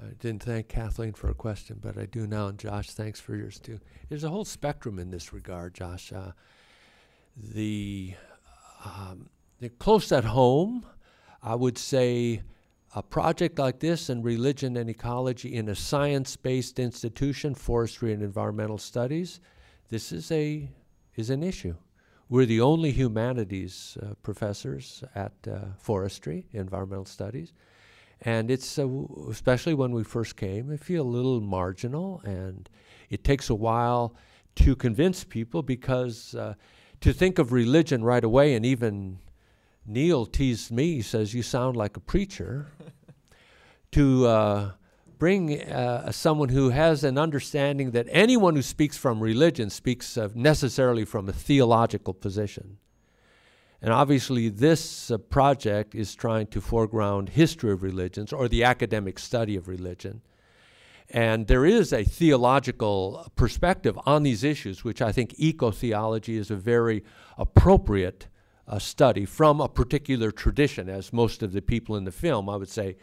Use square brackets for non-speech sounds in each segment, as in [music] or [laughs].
I didn't thank Kathleen for a question, but I do now. And Josh, thanks for yours too. There's a whole spectrum in this regard, Josh. Uh, the um, close at home, I would say a project like this in religion and ecology in a science based institution, forestry and environmental studies, this is, a, is an issue. We're the only humanities uh, professors at uh, forestry, environmental studies. And it's, uh, especially when we first came, I feel a little marginal and it takes a while to convince people because uh, to think of religion right away, and even Neil teased me, he says, You sound like a preacher. [laughs] to uh, bring uh, someone who has an understanding that anyone who speaks from religion speaks necessarily from a theological position. And obviously, this uh, project is trying to foreground history of religions or the academic study of religion. And there is a theological perspective on these issues, which I think eco theology is a very appropriate uh, study from a particular tradition, as most of the people in the film, I would say,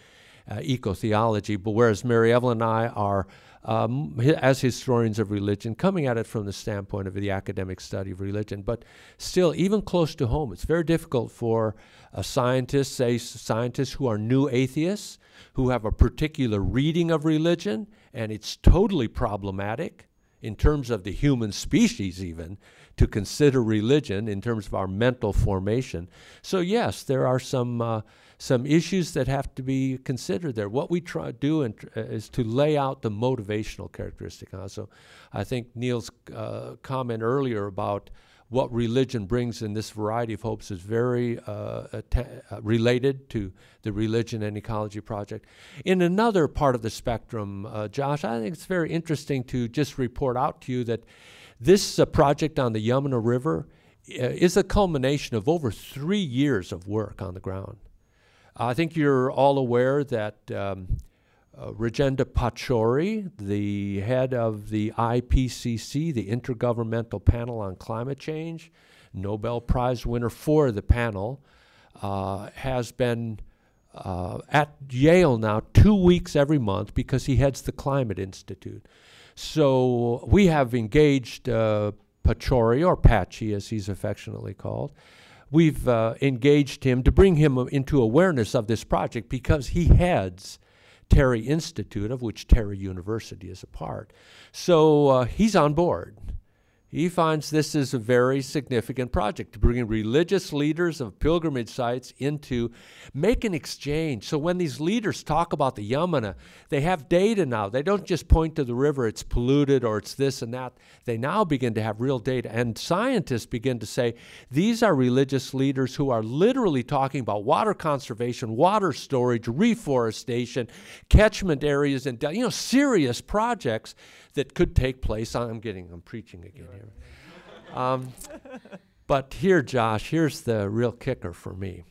uh, eco theology. But whereas Mary Evelyn and I are um, as historians of religion, coming at it from the standpoint of the academic study of religion. But still, even close to home, it's very difficult for a scientist, say scientists who are new atheists, who have a particular reading of religion, and it's totally problematic in terms of the human species even to consider religion in terms of our mental formation. So yes, there are some uh, some issues that have to be considered there. What we try to do uh, is to lay out the motivational characteristic. Also, uh, I think Neil's uh, comment earlier about what religion brings in this variety of hopes is very uh, uh, related to the Religion and Ecology Project. In another part of the spectrum, uh, Josh, I think it's very interesting to just report out to you that this uh, project on the Yamuna River uh, is a culmination of over three years of work on the ground. I think you're all aware that um, uh, Rajendra Pachauri, the head of the IPCC, the Intergovernmental Panel on Climate Change, Nobel Prize winner for the panel, uh, has been uh, at Yale now two weeks every month because he heads the Climate Institute. So we have engaged uh, Pachori, or Patchy as he's affectionately called. We've uh, engaged him to bring him into awareness of this project because he heads Terry Institute, of which Terry University is a part. So uh, he's on board. He finds this is a very significant project to bring religious leaders of pilgrimage sites into make an exchange. So when these leaders talk about the Yamuna, they have data now. They don't just point to the river, it's polluted or it's this and that. They now begin to have real data. And scientists begin to say these are religious leaders who are literally talking about water conservation, water storage, reforestation, catchment areas, and you know, serious projects that could take place. I'm getting, I'm preaching again. Um, but here, Josh, here's the real kicker for me.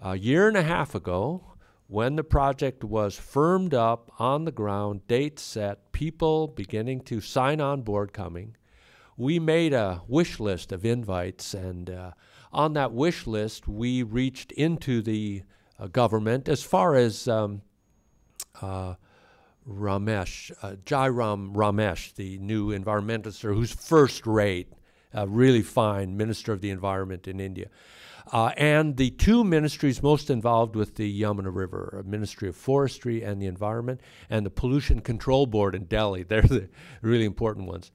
A year and a half ago, when the project was firmed up on the ground, dates set, people beginning to sign on board coming, we made a wish list of invites. And uh, on that wish list, we reached into the uh, government as far as um, uh, Ramesh, uh, Jairam Ramesh, the new environmentalist, who's first rate, uh, really fine minister of the environment in India. Uh, and the two ministries most involved with the Yamuna River, Ministry of Forestry and the Environment, and the Pollution Control Board in Delhi. [laughs] They're the really important ones.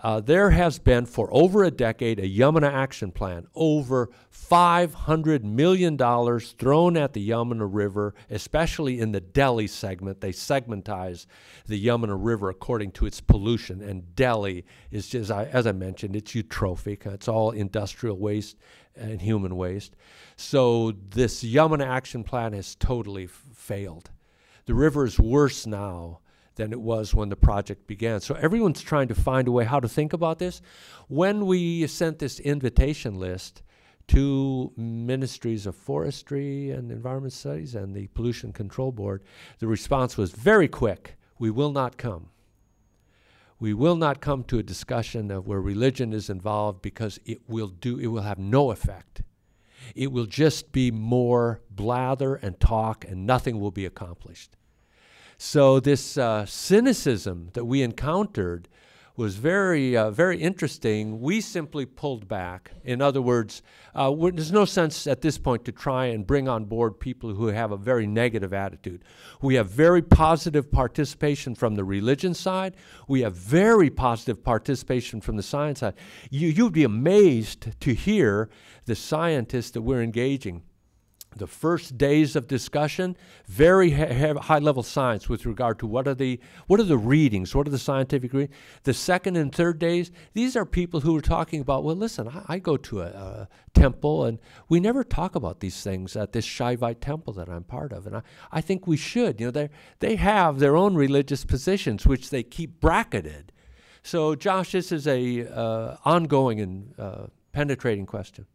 Uh, there has been for over a decade a Yamuna action plan, over $500 million thrown at the Yamuna River, especially in the Delhi segment. They segmentize the Yamuna River according to its pollution, and Delhi is just, as I mentioned, it's eutrophic. It's all industrial waste and human waste. So this Yamuna action plan has totally failed. The river is worse now than it was when the project began. So everyone's trying to find a way how to think about this. When we sent this invitation list to ministries of forestry and environment studies and the pollution control board, the response was very quick. We will not come. We will not come to a discussion of where religion is involved because it will do it will have no effect. It will just be more blather and talk and nothing will be accomplished. So this uh, cynicism that we encountered was very, uh, very interesting. We simply pulled back. In other words, uh, there's no sense at this point to try and bring on board people who have a very negative attitude. We have very positive participation from the religion side. We have very positive participation from the science side. You, you'd be amazed to hear the scientists that we're engaging the first days of discussion, very ha- high level science with regard to what are the what are the readings, what are the scientific readings. The second and third days, these are people who are talking about. Well, listen, I, I go to a, a, temple and we never talk about these things at this Shaivite temple that I'm part of, and I, I think we should. You know, they they have their own religious positions which they keep bracketed. So, Josh, this is a uh, ongoing and uh, penetrating question.